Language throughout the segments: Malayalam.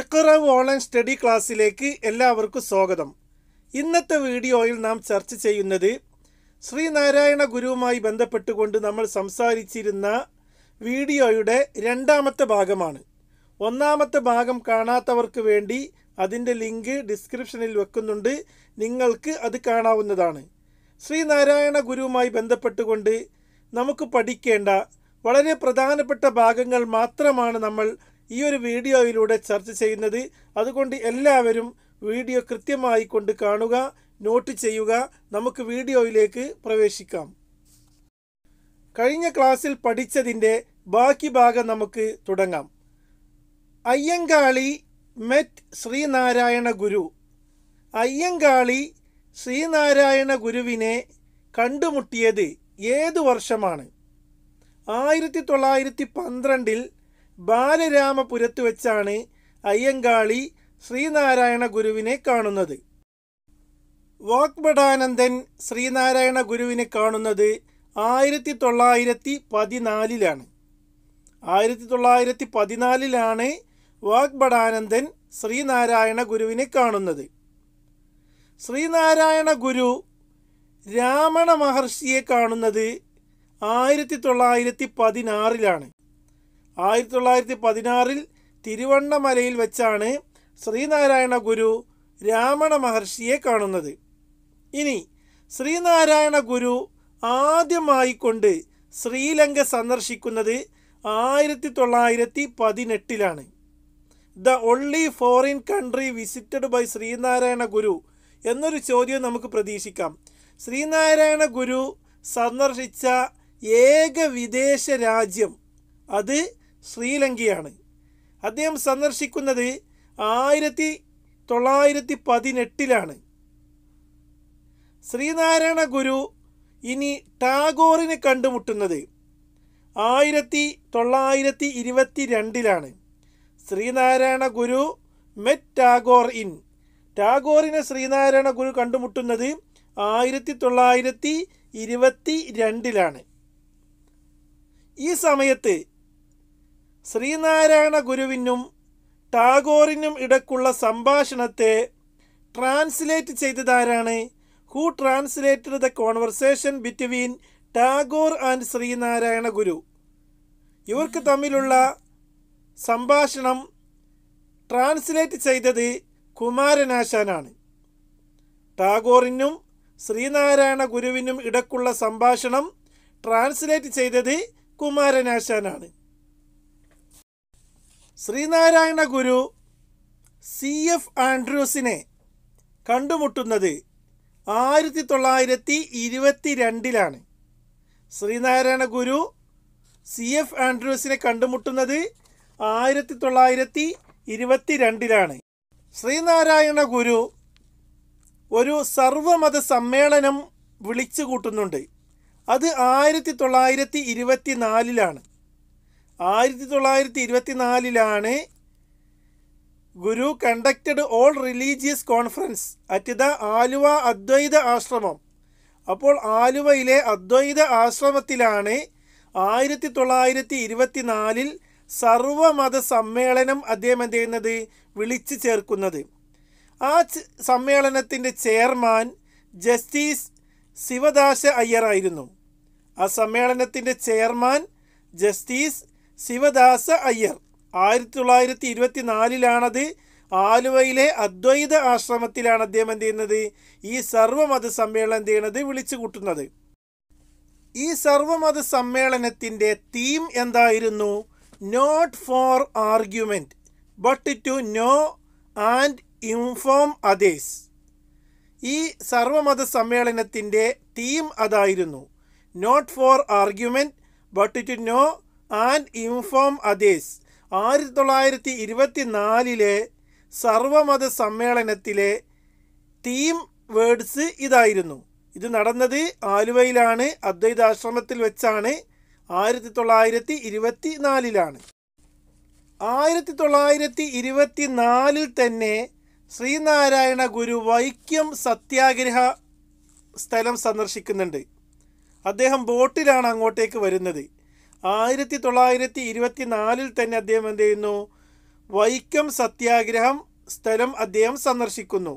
ഇക്കറവ് ഓൺലൈൻ സ്റ്റഡി ക്ലാസ്സിലേക്ക് എല്ലാവർക്കും സ്വാഗതം ഇന്നത്തെ വീഡിയോയിൽ നാം ചർച്ച ചെയ്യുന്നത് ശ്രീനാരായണ ഗുരുവുമായി ബന്ധപ്പെട്ടുകൊണ്ട് നമ്മൾ സംസാരിച്ചിരുന്ന വീഡിയോയുടെ രണ്ടാമത്തെ ഭാഗമാണ് ഒന്നാമത്തെ ഭാഗം കാണാത്തവർക്ക് വേണ്ടി അതിൻ്റെ ലിങ്ക് ഡിസ്ക്രിപ്ഷനിൽ വെക്കുന്നുണ്ട് നിങ്ങൾക്ക് അത് കാണാവുന്നതാണ് ശ്രീനാരായണ ഗുരുവുമായി ബന്ധപ്പെട്ടുകൊണ്ട് നമുക്ക് പഠിക്കേണ്ട വളരെ പ്രധാനപ്പെട്ട ഭാഗങ്ങൾ മാത്രമാണ് നമ്മൾ ഈ ഒരു വീഡിയോയിലൂടെ ചർച്ച ചെയ്യുന്നത് അതുകൊണ്ട് എല്ലാവരും വീഡിയോ കൃത്യമായി കൊണ്ട് കാണുക നോട്ട് ചെയ്യുക നമുക്ക് വീഡിയോയിലേക്ക് പ്രവേശിക്കാം കഴിഞ്ഞ ക്ലാസ്സിൽ പഠിച്ചതിൻ്റെ ബാക്കി ഭാഗം നമുക്ക് തുടങ്ങാം അയ്യങ്കാളി മെറ്റ് ശ്രീനാരായണ ഗുരു അയ്യങ്കാളി ശ്രീനാരായണ ഗുരുവിനെ കണ്ടുമുട്ടിയത് ഏതു വർഷമാണ് ആയിരത്തി തൊള്ളായിരത്തി പന്ത്രണ്ടിൽ ബാലരാമപുരത്ത് വെച്ചാണ് അയ്യങ്കാളി ശ്രീനാരായണ ഗുരുവിനെ കാണുന്നത് വാക്ബടാനന്ദൻ ശ്രീനാരായണ ഗുരുവിനെ കാണുന്നത് ആയിരത്തി തൊള്ളായിരത്തി പതിനാലിലാണ് ആയിരത്തി തൊള്ളായിരത്തി പതിനാലിലാണ് വാഗ്ബടാനന്ദൻ ശ്രീനാരായണ ഗുരുവിനെ കാണുന്നത് ശ്രീനാരായണ ഗുരു രാമണ മഹർഷിയെ കാണുന്നത് ആയിരത്തി തൊള്ളായിരത്തി പതിനാറിലാണ് ആയിരത്തി തൊള്ളായിരത്തി പതിനാറിൽ തിരുവണ്ണമലയിൽ വെച്ചാണ് ശ്രീനാരായണ ഗുരു രാമണ മഹർഷിയെ കാണുന്നത് ഇനി ശ്രീനാരായണ ഗുരു ആദ്യമായി കൊണ്ട് ശ്രീലങ്ക സന്ദർശിക്കുന്നത് ആയിരത്തി തൊള്ളായിരത്തി പതിനെട്ടിലാണ് the only foreign country visited by Sree Narayana Guru എന്നൊരു ചോദ്യം നമുക്ക് പ്രതീക്ഷിക്കാം ശ്രീനാരായണ ഗുരു സന്ദർശിച്ച ഏക വിദേശ രാജ്യം അത് ശ്രീലങ്കയാണ് അദ്ദേഹം സന്ദർശിക്കുന്നത് ആയിരത്തി തൊള്ളായിരത്തി പതിനെട്ടിലാണ് ശ്രീനാരായണ ഗുരു ഇനി ടാഗോറിനെ കണ്ടുമുട്ടുന്നത് ആയിരത്തി തൊള്ളായിരത്തി ഇരുപത്തി രണ്ടിലാണ് ശ്രീനാരായണ ഗുരു മെറ്റ് ടാഗോർ ഇൻ ടാഗോറിനെ ശ്രീനാരായണ ഗുരു കണ്ടുമുട്ടുന്നത് ആയിരത്തി തൊള്ളായിരത്തി ഇരുപത്തി രണ്ടിലാണ് ഈ സമയത്ത് ശ്രീനാരായണ ഗുരുവിനും ടാഗോറിനും ഇടക്കുള്ള സംഭാഷണത്തെ ട്രാൻസ്ലേറ്റ് ചെയ്തതാരാണ് who translated the conversation between Tagore and Sree Narayana Guru ഇവർക്ക് തമ്മിലുള്ള സംഭാഷണം ട്രാൻസ്ലേറ്റ് ചെയ്തത് കുമാരനാശാനാണ് ടാഗോറിനും ശ്രീനാരായണ ഗുരുവിനും ഇടക്കുള്ള സംഭാഷണം ട്രാൻസ്ലേറ്റ് ചെയ്തത് കുമാരനാശാനാണ് ശ്രീനാരായണ ഗുരു സി എഫ് ആൻഡ്രൂസിനെ കണ്ടുമുട്ടുന്നത് ആയിരത്തി തൊള്ളായിരത്തി ഇരുപത്തി രണ്ടിലാണ് ശ്രീനാരായണ ഗുരു സി എഫ് ആൻഡ്രൂസിനെ കണ്ടുമുട്ടുന്നത് ആയിരത്തി തൊള്ളായിരത്തി ഇരുപത്തി രണ്ടിലാണ് ശ്രീനാരായണ ഗുരു ഒരു സർവമത സമ്മേളനം വിളിച്ചു കൂട്ടുന്നുണ്ട് അത് ആയിരത്തി തൊള്ളായിരത്തി ഇരുപത്തി നാലിലാണ് ആയിരത്തി തൊള്ളായിരത്തി ഇരുപത്തിനാലിലാണ് Guru conducted all religious conference at the Aluva Advaita Ashramam അപ്പോൾ ആലുവയിലെ അദ്വൈത ആശ്രമത്തിലാണ് ആയിരത്തി തൊള്ളായിരത്തി ഇരുപത്തിനാലിൽ സർവമത സമ്മേളനം അദ്ദേഹം എന്ത് ചെയ്യുന്നത് വിളിച്ചു ചേർക്കുന്നത് ആ സമ്മേളനത്തിൻ്റെ ചെയർമാൻ ജസ്റ്റിസ് ശിവദാസ അയ്യറായിരുന്നു ആ സമ്മേളനത്തിൻ്റെ ചെയർമാൻ ജസ്റ്റിസ് ശിവദാസ അയ്യർ ആയിരത്തി തൊള്ളായിരത്തി ഇരുപത്തി നാലിലാണത് ആലുവയിലെ അദ്വൈത ആശ്രമത്തിലാണ് അദ്ദേഹം എന്ത് ചെയ്യുന്നത് ഈ സർവ്വമത സമ്മേളനം എന്ത് ചെയ്യണത് വിളിച്ചു കൂട്ടുന്നത് ഈ സർവ്വമത സമ്മേളനത്തിൻ്റെ തീം എന്തായിരുന്നു not for argument but to know and inform others ഈ സർവ്വമത സമ്മേളനത്തിൻ്റെ തീം അതായിരുന്നു not for argument but to know and inform others ആയിരത്തി തൊള്ളായിരത്തി ഇരുപത്തി നാലിലെ സർവമത സമ്മേളനത്തിലെ തീം വേർഡ്സ് ഇതായിരുന്നു ഇത് നടന്നത് ആലുവയിലാണ് അദ്വൈതാശ്രമത്തിൽ വെച്ചാണ് ആയിരത്തി തൊള്ളായിരത്തി ഇരുപത്തി നാലിലാണ് ആയിരത്തി തൊള്ളായിരത്തി ഇരുപത്തി നാലിൽ തന്നെ ശ്രീനാരായണ ഗുരു വൈക്കം സത്യാഗ്രഹ സ്ഥലം സന്ദർശിക്കുന്നുണ്ട് അദ്ദേഹം ബോട്ടിലാണ് അങ്ങോട്ടേക്ക് വരുന്നത് ആയിരത്തി തൊള്ളായിരത്തി ഇരുപത്തി നാലിൽ തന്നെ അദ്ദേഹം എന്ത് ചെയ്യുന്നു വൈക്കം സത്യാഗ്രഹം സ്ഥലം അദ്ദേഹം സന്ദർശിക്കുന്നു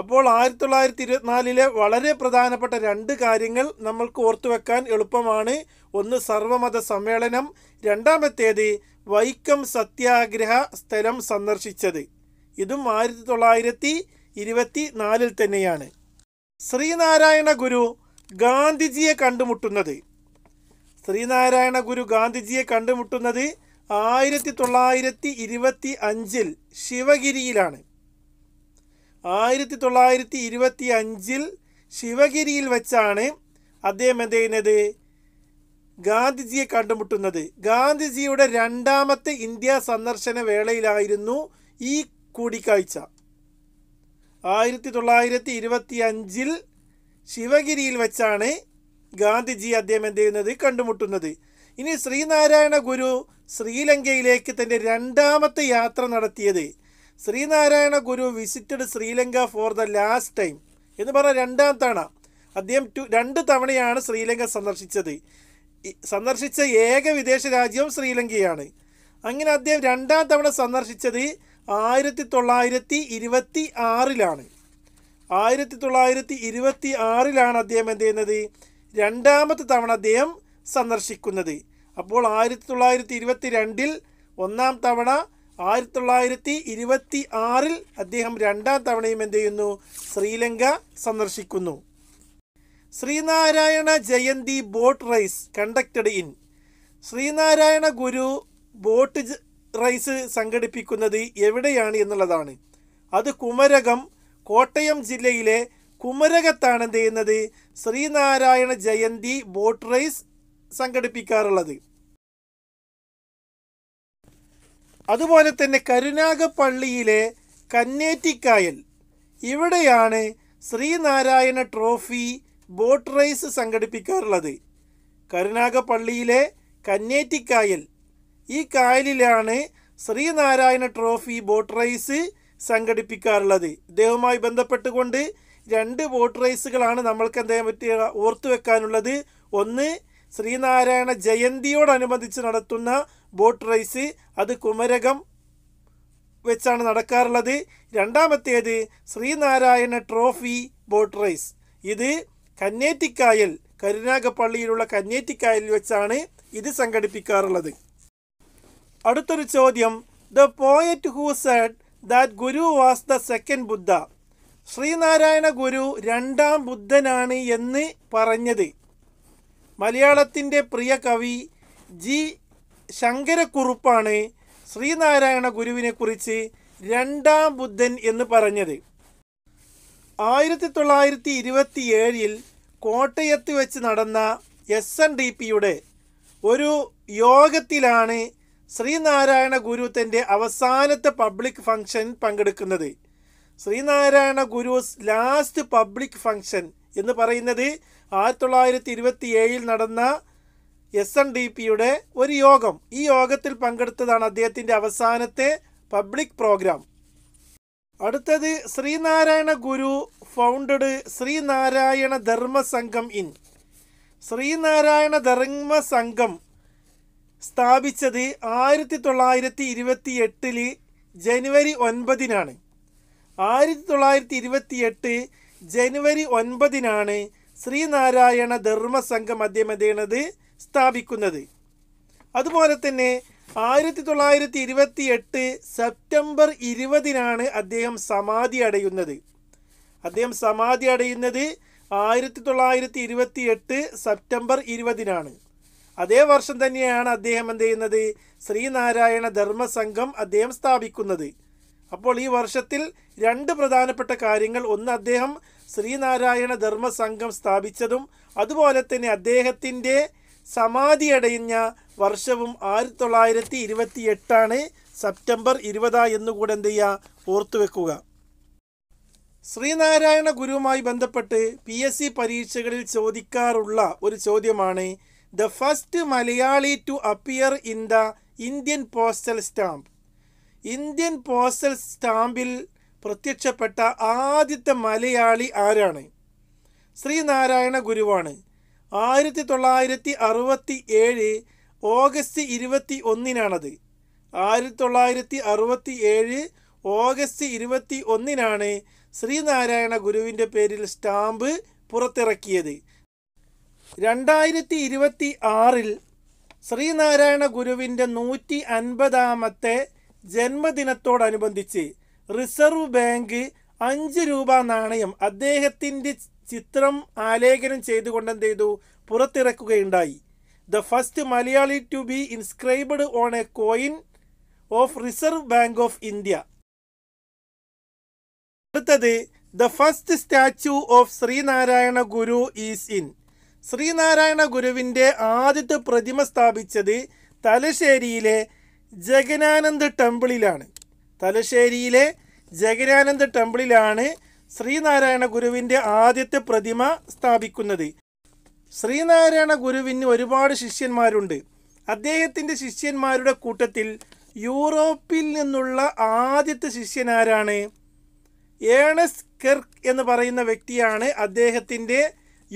അപ്പോൾ ആയിരത്തി തൊള്ളായിരത്തി ഇരുപത്തിനാലിലെ വളരെ പ്രധാനപ്പെട്ട രണ്ട് കാര്യങ്ങൾ നമ്മൾക്ക് ഓർത്തു വെക്കാൻ എളുപ്പമാണ് ഒന്ന് സർവമത സമ്മേളനം രണ്ടാമത്തേത് വൈക്കം സത്യാഗ്രഹ സ്ഥലം സന്ദർശിച്ചത് ഇതും ആയിരത്തി തൊള്ളായിരത്തി ഇരുപത്തി നാലിൽ തന്നെയാണ് ശ്രീനാരായണ ഗുരു ഗാന്ധിജിയെ കണ്ടുമുട്ടുന്നത് ശ്രീനാരായണ ഗുരു ഗാന്ധിജിയെ കണ്ടുമുട്ടുന്നത് ആയിരത്തി തൊള്ളായിരത്തി ഇരുപത്തി അഞ്ചിൽ ശിവഗിരിയിലാണ് ആയിരത്തി തൊള്ളായിരത്തി ഇരുപത്തി അഞ്ചിൽ ശിവഗിരിയിൽ വെച്ചാണ് അദ്ദേഹം എന്ത് ചെയ്യുന്നത് ഗാന്ധിജിയെ കണ്ടുമുട്ടുന്നത് ഗാന്ധിജിയുടെ രണ്ടാമത്തെ ഇന്ത്യ സന്ദർശന വേളയിലായിരുന്നു ഈ കൂടിക്കാഴ്ച ആയിരത്തി തൊള്ളായിരത്തി ഇരുപത്തി അഞ്ചിൽ ശിവഗിരിയിൽ വെച്ചാണ് ഗാന്ധിജി അദ്ദേഹം എന്ത് ചെയ്യുന്നത് കണ്ടുമുട്ടുന്നത് ഇനി ശ്രീനാരായണ ഗുരു ശ്രീലങ്കയിലേക്ക് തൻ്റെ രണ്ടാമത്തെ യാത്ര നടത്തിയത് Sree Narayana Guru visited Sri Lanka for the last time എന്ന് പറഞ്ഞാൽ രണ്ടാം തവണ അദ്ദേഹം ടു രണ്ട് തവണയാണ് ശ്രീലങ്ക സന്ദർശിച്ചത് സന്ദർശിച്ച ഏക വിദേശ രാജ്യവും ശ്രീലങ്കയാണ് അങ്ങനെ അദ്ദേഹം രണ്ടാം തവണ സന്ദർശിച്ചത് ആയിരത്തി തൊള്ളായിരത്തി ഇരുപത്തി ആറിലാണ് ആയിരത്തി തൊള്ളായിരത്തി ഇരുപത്തി ആറിലാണ് അദ്ദേഹം എന്ത് ചെയ്യുന്നത് രണ്ടാമത്തെ തവണ അദ്ദേഹം സന്ദർശിക്കുന്നത് അപ്പോൾ ആയിരത്തി തൊള്ളായിരത്തി ഇരുപത്തി രണ്ടിൽ ഒന്നാം തവണ ആയിരത്തി തൊള്ളായിരത്തി ഇരുപത്തി ആറിൽ അദ്ദേഹം രണ്ടാം തവണയും എന്ത് ചെയ്യുന്നു ശ്രീലങ്ക സന്ദർശിക്കുന്നു Sree Narayana Jayanti boat race conducted in Sree Narayana Guru boat race സംഘടിപ്പിക്കുന്നത് എവിടെയാണ് എന്നുള്ളതാണ് അത് കുമരകം കോട്ടയം ജില്ലയിലെ കുമരകത്താണ് എന്ത് ചെയ്യുന്നത് ശ്രീനാരായണ ജയന്തി ബോട്ട് റേസ് സംഘടിപ്പിക്കാറുള്ളത് അതുപോലെ തന്നെ കരുനാഗപ്പള്ളിയിലെ കന്നേറ്റിക്കായൽ ഇവിടെയാണ് ശ്രീനാരായണ ട്രോഫി ബോട്ട് റേസ് സംഘടിപ്പിക്കാറുള്ളത് കരുനാഗപ്പള്ളിയിലെ കന്നേറ്റിക്കായൽ ഈ കായലിലാണ് ശ്രീനാരായണ ട്രോഫി ബോട്ട് റേസ് സംഘടിപ്പിക്കാറുള്ളത് ഇദ്ദേഹവുമായി ബന്ധപ്പെട്ടുകൊണ്ട് രണ്ട് ബോട്ട് റേസുകളാണ് നമ്മൾക്ക് എന്താ പറ്റിയ ഓർത്തു വെക്കാനുള്ളത് ഒന്ന് ശ്രീനാരായണ ജയന്തിയോടനുബന്ധിച്ച് നടത്തുന്ന ബോട്ട് റേസ് അത് കുമരകം വെച്ചാണ് നടക്കാറുള്ളത് രണ്ടാമത്തേത് ശ്രീനാരായണ ട്രോഫി ബോട്ട് റേസ് ഇത് കന്നേറ്റിക്കായൽ കരുനാഗപ്പള്ളിയിലുള്ള കന്നേറ്റിക്കായലിൽ വെച്ചാണ് ഇത് സംഘടിപ്പിക്കാറുള്ളത് അടുത്തൊരു ചോദ്യം the poet who said that Guru was the second Buddha Sree Narayana Guru രണ്ടാം ബുദ്ധനാണ് എന്ന് പറഞ്ഞത് മലയാളത്തിൻ്റെ പ്രിയ കവി ജി ശങ്കരക്കുറുപ്പാണ് ശ്രീനാരായണ ഗുരുവിനെക്കുറിച്ച് രണ്ടാം ബുദ്ധൻ എന്ന് പറഞ്ഞത് ആയിരത്തി തൊള്ളായിരത്തി ഇരുപത്തി ഏഴിൽ കോട്ടയത്ത് വെച്ച് നടന്ന എസ് എൻ ഡി പിയുടെ ഒരു യോഗത്തിലാണ് ശ്രീനാരായണ ഗുരു തൻ്റെ അവസാനത്തെ പബ്ലിക് ഫംഗ്ഷൻ പങ്കെടുക്കുന്നത് Sree Narayana Guru's last public function എന്ന് പറയുന്നത് ആയിരത്തി തൊള്ളായിരത്തി ഇരുപത്തി ഏഴിൽ നടന്ന എസ് എൻ ഡി പിയുടെ ഒരു യോഗം ഈ യോഗത്തിൽ പങ്കെടുത്തതാണ് അദ്ദേഹത്തിൻ്റെ അവസാനത്തെ പബ്ലിക് പ്രോഗ്രാം അടുത്തത് ശ്രീനാരായണ ഗുരു ഫൗണ്ടഡ് ശ്രീനാരായണ ധർമ്മ സംഘം ഇൻ ശ്രീനാരായണ ധർമ്മ സംഘം സ്ഥാപിച്ചത് ആയിരത്തി തൊള്ളായിരത്തി ഇരുപത്തി എട്ടിൽ ജനുവരി ഒൻപതിനാണ് ആയിരത്തി തൊള്ളായിരത്തി ഇരുപത്തി എട്ട് ജനുവരി ഒൻപതിനാണ് ശ്രീനാരായണ ധർമ്മസംഘം മധ്യമതേണത് സ്ഥാപിക്കുന്നത് അതുപോലെ തന്നെ ആയിരത്തി തൊള്ളായിരത്തി ഇരുപത്തി എട്ട് സെപ്റ്റംബർ ഇരുപതിനാണ് അദ്ദേഹം സമാധി അടയുന്നത് അദ്ദേഹം സമാധി അടയുന്നത് ആയിരത്തി തൊള്ളായിരത്തി ഇരുപത്തി എട്ട് സെപ്റ്റംബർ ഇരുപതിനാണ് അതേ വർഷം തന്നെയാണ് അദ്ദേഹം എന്ത് ചെയ്യുന്നത് ശ്രീനാരായണ ധർമ്മസംഘം അദ്ദേഹം സ്ഥാപിക്കുന്നത് അപ്പോൾ ഈ വർഷത്തിൽ രണ്ട് പ്രധാനപ്പെട്ട കാര്യങ്ങൾ ഒന്ന് അദ്ദേഹം ശ്രീനാരായണ ധർമ്മ സംഘം സ്ഥാപിച്ചതും അതുപോലെ തന്നെ അദ്ദേഹത്തിൻ്റെ സമാധി അടയുന്ന വർഷവും ആയിരത്തി തൊള്ളായിരത്തി ഇരുപത്തി എട്ടാണ് സെപ്റ്റംബർ ഇരുപതാ എന്നുകൂടെ എന്ത് ചെയ്യുക ഓർത്തുവെക്കുക ശ്രീനാരായണ ഗുരുവുമായി ബന്ധപ്പെട്ട് പി എസ് സി പരീക്ഷകളിൽ ചോദിക്കാറുള്ള ഒരു ചോദ്യമാണ് the first Malayali to appear in the Indian postal stamp Indian postal സ്റ്റാമ്പിൽ പ്രത്യക്ഷപ്പെട്ട ആദ്യത്തെ മലയാളി ആരാണ് ശ്രീനാരായണ ഗുരുവാണ് ആയിരത്തി തൊള്ളായിരത്തി അറുപത്തി ഏഴ് ഓഗസ്റ്റ് ഇരുപത്തി ഒന്നിനാണത് ആയിരത്തി തൊള്ളായിരത്തി അറുപത്തി ഏഴ് ഓഗസ്റ്റ് ഇരുപത്തി ഒന്നിനാണ് ശ്രീനാരായണ ഗുരുവിൻ്റെ പേരിൽ സ്റ്റാമ്പ് പുറത്തിറക്കിയത് രണ്ടായിരത്തി ഇരുപത്തി ആറിൽ ശ്രീനാരായണ ഗുരുവിൻ്റെ നൂറ്റി അൻപതാമത്തെ ജന്മദിനത്തോടനുബന്ധിച്ച് റിസർവ് ബാങ്ക് അഞ്ച് രൂപ നാണയം അദ്ദേഹത്തിൻ്റെ ചിത്രം ആലേഖനം ചെയ്തുകൊണ്ട് എന്ത് ചെയ്തു പുറത്തിറക്കുകയുണ്ടായി the first Malayali to be inscribed on a coin of Reserve Bank of India അടുത്തത് the first statue of Sree Narayana Guru is in Sree Narayana ഗുരുവിൻ്റെ ആദ്യത്തെ പ്രതിമ സ്ഥാപിച്ചത് തലശ്ശേരിയിലെ ജഗനാനന്ദ ടെമ്പിളിലാണ് തലശ്ശേരിയിലെ ജഗനാനന്ദ ടെമ്പിളിലാണ് ശ്രീനാരായണ ഗുരുവിൻ്റെ ആദ്യത്തെ പ്രതിമ സ്ഥാപിക്കുന്നത് ശ്രീനാരായണ ഗുരുവിന് ഒരുപാട് ശിഷ്യന്മാരുണ്ട് അദ്ദേഹത്തിൻ്റെ ശിഷ്യന്മാരുടെ കൂട്ടത്തിൽ യൂറോപ്പിൽ നിന്നുള്ള ആദ്യത്തെ ശിഷ്യനാരാണ് ഏണസ് കെർക്ക് എന്ന് പറയുന്ന വ്യക്തിയാണ് അദ്ദേഹത്തിൻ്റെ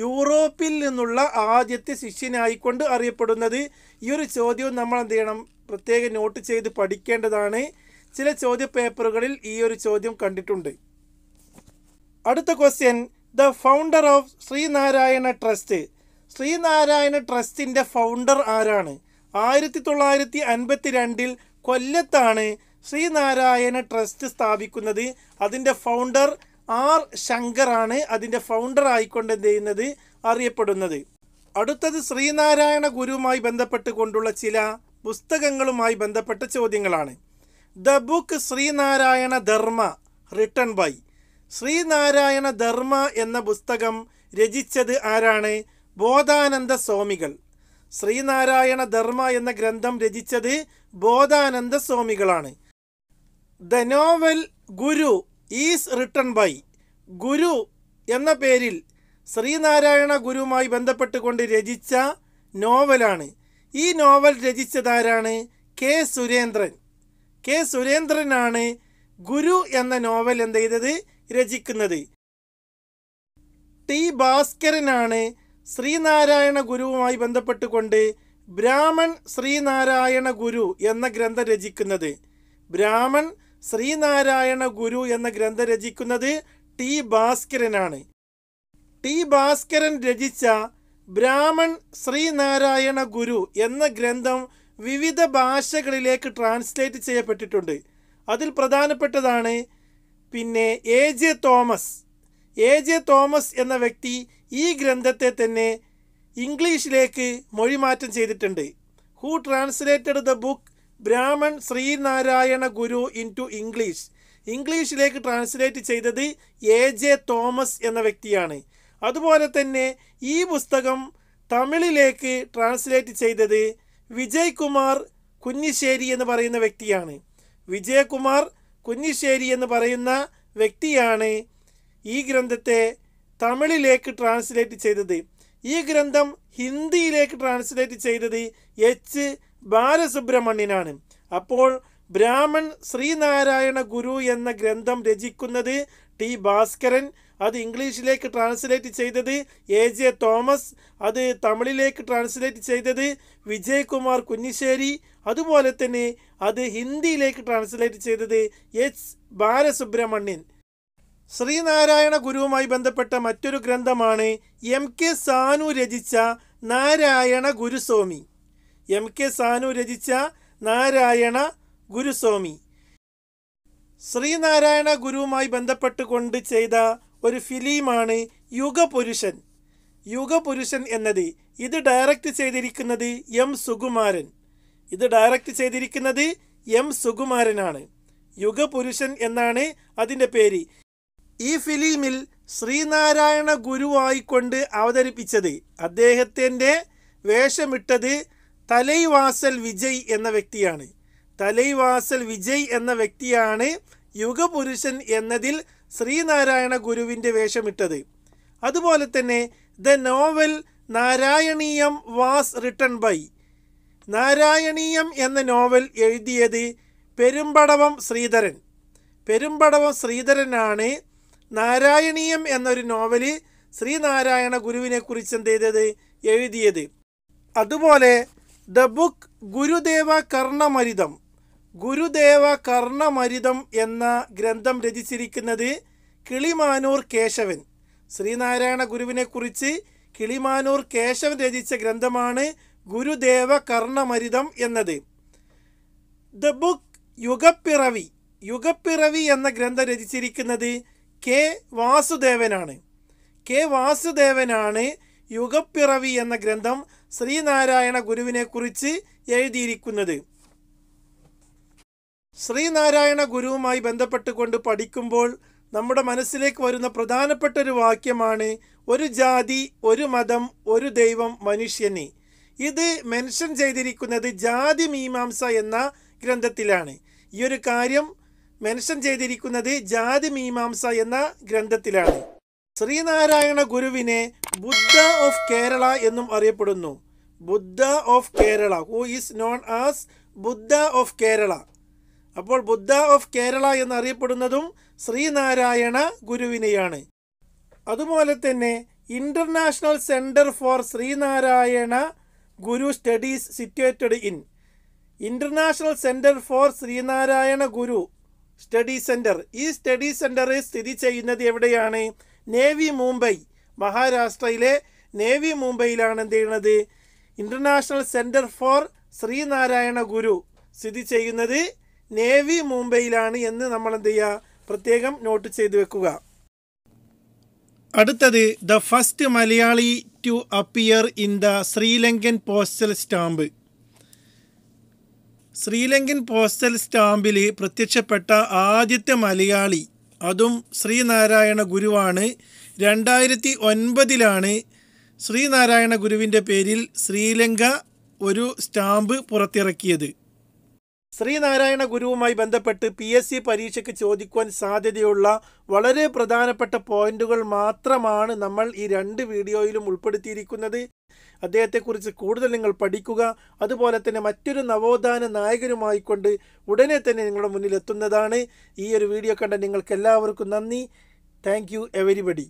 യൂറോപ്പിൽ നിന്നുള്ള ആദ്യത്തെ ശിഷ്യനായിക്കൊണ്ട് അറിയപ്പെടുന്നത് ഈ ഒരു ചോദ്യവും നമ്മൾ എന്ത് ചെയ്യണം പ്രത്യേകം നോട്ട് ചെയ്ത് പഠിക്കേണ്ടതാണ് ചില ചോദ്യ പേപ്പറുകളിൽ ഈ ഒരു ചോദ്യം കണ്ടിട്ടുണ്ട് അടുത്ത question the founder of Sree Narayana trust Sree Narayana ട്രസ്റ്റിൻ്റെ ഫൗണ്ടർ ആരാണ് ആയിരത്തി തൊള്ളായിരത്തി അൻപത്തി രണ്ടിൽ കൊല്ലത്താണ് ശ്രീനാരായണ ട്രസ്റ്റ് സ്ഥാപിക്കുന്നത് അതിൻ്റെ ഫൗണ്ടർ ആർ ശങ്കറാണ് അതിൻ്റെ ഫൗണ്ടർ ആയിക്കൊണ്ട് എന്ത് ചെയ്യുന്നത് അറിയപ്പെടുന്നത് അടുത്തത് ശ്രീനാരായണ ഗുരുവുമായി ബന്ധപ്പെട്ട് കൊണ്ടുള്ള ചില പുസ്തകങ്ങളുമായി ബന്ധപ്പെട്ട ചോദ്യങ്ങളാണ് the book Sree Narayana Dharma written by Sree Narayana Dharma എന്ന പുസ്തകം രചിച്ചത് ആരാണ് ബോധാനന്ദ സ്വാമികൾ ശ്രീനാരായണ ധർമ്മ എന്ന ഗ്രന്ഥം രചിച്ചത് ബോധാനന്ദ സ്വാമികളാണ് the novel Guru is written by Guru എന്ന പേരിൽ ശ്രീനാരായണ ഗുരുവുമായി ബന്ധപ്പെട്ടുകൊണ്ട് രചിച്ച നോവലാണ് ഈ നോവൽ രചിച്ചതാരാണ് കെ സുരേന്ദ്രൻ കെ സുരേന്ദ്രനാണ് ഗുരു എന്ന നോവൽ എന്ത് ചെയ്തത് രചിക്കുന്നത് ടി ഭാസ്കരനാണ് ശ്രീനാരായണ ഗുരുവുമായി ബന്ധപ്പെട്ടുകൊണ്ട് ബ്രാഹ്മൺ ശ്രീനാരായണ ഗുരു എന്ന ഗ്രന്ഥം രചിക്കുന്നത് ബ്രാഹ്മൺ ശ്രീനാരായണ ഗുരു എന്ന ഗ്രന്ഥം രചിക്കുന്നത് ടി ഭാസ്കരനാണ് ടി ഭാസ്കരൻ രചിച്ച ബ്രാഹ്മൺ ശ്രീനാരായണ ഗുരു എന്ന ഗ്രന്ഥം വിവിധ ഭാഷകളിലേക്ക് ട്രാൻസ്ലേറ്റ് ചെയ്യപ്പെട്ടിട്ടുണ്ട് അതിൽ പ്രധാനപ്പെട്ടതാണ് പിന്നെ A J Thomas A J Thomas എന്ന വ്യക്തി ഈ ഗ്രന്ഥത്തെ തന്നെ ഇംഗ്ലീഷിലേക്ക് മൊഴിമാറ്റം ചെയ്തിട്ടുണ്ട് who translated the book Brahman Sree Narayana Guru into English ഇംഗ്ലീഷിലേക്ക് ട്രാൻസ്ലേറ്റ് ചെയ്തത് എ ജെ തോമസ് എന്ന വ്യക്തിയാണ് അതുപോലെ തന്നെ ഈ പുസ്തകം തമിഴിലേക്ക് ട്രാൻസ്ലേറ്റ് ചെയ്തത് വിജയ് കുമാർ കുഞ്ഞിശ്ശേരി എന്ന് പറയുന്ന വ്യക്തിയാണ് വിജയകുമാർ കുഞ്ഞിശ്ശേരി എന്ന് പറയുന്ന വ്യക്തിയാണ് ഈ ഗ്രന്ഥത്തെ തമിഴിലേക്ക് ട്രാൻസ്ലേറ്റ് ചെയ്തത് ഈ ഗ്രന്ഥം ഹിന്ദിയിലേക്ക് ട്രാൻസ്ലേറ്റ് ചെയ്തത് എച്ച് ബാലസുബ്രഹ്മണ്യനാണ് അപ്പോൾ ബ്രാഹ്മൺ ശ്രീനാരായണ ഗുരു എന്ന ഗ്രന്ഥം രചിക്കുന്നത് ടി ഭാസ്കരൻ അത് ഇംഗ്ലീഷിലേക്ക് ട്രാൻസ്ലേറ്റ് ചെയ്തത് എ ജെ തോമസ് അത് തമിഴിലേക്ക് ട്രാൻസ്ലേറ്റ് ചെയ്തത് വിജയകുമാർ കുഞ്ഞിശ്ശേരി അതുപോലെ തന്നെ അത് ഹിന്ദിയിലേക്ക് ട്രാൻസ്ലേറ്റ് ചെയ്തത് എച്ച് ബാലസുബ്രഹ്മണ്യൻ ശ്രീനാരായണ ഗുരുവുമായി ബന്ധപ്പെട്ട മറ്റൊരു ഗ്രന്ഥമാണ് എം കെ സാനു രചിച്ച നാരായണ ഗുരുസ്വാമി എം കെ സാനു രചിച്ച നാരായണ ഗുരുസ്വാമി ശ്രീനാരായണ ഗുരുവുമായി ബന്ധപ്പെട്ടുകൊണ്ട് ചെയ്ത ഒരു ഫിലിമാണ് യുഗപുരുഷൻ യുഗപുരുഷൻ എന്നത് ഇത് ഡയറക്റ്റ് ചെയ്തിരിക്കുന്നത് എം സുകുമാരൻ ഇത് ഡയറക്റ്റ് ചെയ്തിരിക്കുന്നത് എം സുകുമാരനാണ് യുഗപുരുഷൻ എന്നാണ് അതിൻ്റെ പേര് ഈ ഫിലിമിൽ ശ്രീനാരായണ ഗുരുവായിക്കൊണ്ട് അവതരിപ്പിച്ചത് അദ്ദേഹത്തിൻ്റെ വേഷമിട്ടത് തലൈവാസൽ വിജയ് എന്ന വ്യക്തിയാണ് തലൈവാസൽ വിജയ് എന്ന വ്യക്തിയാണ് യുഗപുരുഷൻ എന്നതിൽ ശ്രീനാരായണ ഗുരുവിൻ്റെ വേഷമിട്ടത് അതുപോലെ തന്നെ the novel Narayaneeyam was written by Narayaneeyam എന്ന നോവൽ എഴുതിയത് പെരുമ്പടവം ശ്രീധരൻ പെരുമ്പടവം ശ്രീധരനാണ് നാരായണീയം എന്നൊരു നോവല് ശ്രീനാരായണ ഗുരുവിനെ കുറിച്ച് എന്ത് ചെയ്തത് എഴുതിയത് അതുപോലെ ദ ബുക്ക് ഗുരുദേവ കർണമരിതം ഗുരുദേവ കർണമരിതം എന്ന ഗ്രന്ഥം രചിച്ചിരിക്കുന്നത് കിളിമാനൂർ കേശവൻ ശ്രീനാരായണ ഗുരുവിനെക്കുറിച്ച് കിളിമാനൂർ കേശവൻ രചിച്ച ഗ്രന്ഥമാണ് ഗുരുദേവ കർണമരിതം എന്നത് ദ ബുക്ക് യുഗപ്പിറവി യുഗപ്പിറവി എന്ന ഗ്രന്ഥം രചിച്ചിരിക്കുന്നത് കെ വാസുദേവനാണ് കെ വാസുദേവനാണ് യുഗപ്പിറവി എന്ന ഗ്രന്ഥം ശ്രീനാരായണ ഗുരുവിനെക്കുറിച്ച് എഴുതിയിരിക്കുന്നത് ശ്രീനാരായണ ഗുരുവുമായി ബന്ധപ്പെട്ടുകൊണ്ട് പഠിക്കുമ്പോൾ നമ്മുടെ മനസ്സിലേക്ക് വരുന്ന പ്രധാനപ്പെട്ട ഒരു വാക്യമാണ് ഒരു ജാതി ഒരു മതം ഒരു ദൈവം മനുഷ്യനെ ഇത് മെൻഷൻ ചെയ്തിരിക്കുന്നത് ജാതി മീമാംസ എന്ന ഗ്രന്ഥത്തിലാണ് ഈ ഒരു കാര്യം മെൻഷൻ ചെയ്തിരിക്കുന്നത് ജാതി മീമാംസ എന്ന ഗ്രന്ഥത്തിലാണ് ശ്രീനാരായണ ഗുരുവിനെ ബുദ്ധ ഓഫ് കേരള എന്നും അറിയപ്പെടുന്നു Buddha of Kerala who is known as Buddha of Kerala അപ്പോൾ ബുദ്ധ ഓഫ് കേരള എന്നറിയപ്പെടുന്നതും ശ്രീനാരായണ ഗുരുവിനെയാണ് അതുപോലെ തന്നെ international centre for Sree Narayana Guru studies situated in international centre for Sree Narayana Guru study centre ഈ സ്റ്റഡി സെൻറ്റർ സ്ഥിതി ചെയ്യുന്നത് എവിടെയാണ് നേവി മുംബൈ മഹാരാഷ്ട്രയിലെ നേവി മുംബൈയിലാണ് എന്ത് ചെയ്യുന്നത് international centre for Sree Narayana Guru സ്ഥിതി ചെയ്യുന്നത് നേവി മുംബൈയിലാണ് എന്ന് നമ്മൾ എന്ത് ചെയ്യുക പ്രത്യേകം നോട്ട് ചെയ്തു വെക്കുക അടുത്തത് the first Malayali to appear in the Sri Lankan postal stamp Sri Lankan postal സ്റ്റാമ്പിൽ പ്രത്യക്ഷപ്പെട്ട ആദ്യത്തെ മലയാളി അതും ശ്രീനാരായണ ഗുരുവാണ് രണ്ടായിരത്തി ഒൻപതിലാണ് ശ്രീനാരായണ ഗുരുവിൻ്റെ പേരിൽ ശ്രീലങ്ക ഒരു സ്റ്റാമ്പ് പുറത്തിറക്കിയത് ശ്രീനാരായണ ഗുരുവുമായി ബന്ധപ്പെട്ട് പി എസ് സി പരീക്ഷയ്ക്ക് ചോദിക്കുവാൻ സാധ്യതയുള്ള വളരെ പ്രധാനപ്പെട്ട പോയിന്റുകൾ മാത്രമാണ് നമ്മൾ ഈ രണ്ട് വീഡിയോയിലും ഉൾപ്പെടുത്തിയിരിക്കുന്നത് അദ്ദേഹത്തെക്കുറിച്ച് കൂടുതൽ നിങ്ങൾ പഠിക്കുക അതുപോലെ തന്നെ മറ്റൊരു നവോത്ഥാന നായകനുമായിക്കൊണ്ട് ഉടനെ തന്നെ നിങ്ങളുടെ മുന്നിൽ എത്തുന്നതാണ് ഈ ഒരു വീഡിയോ കണ്ട നിങ്ങൾക്ക് എല്ലാവർക്കും നന്ദി താങ്ക് യു എവരിബഡി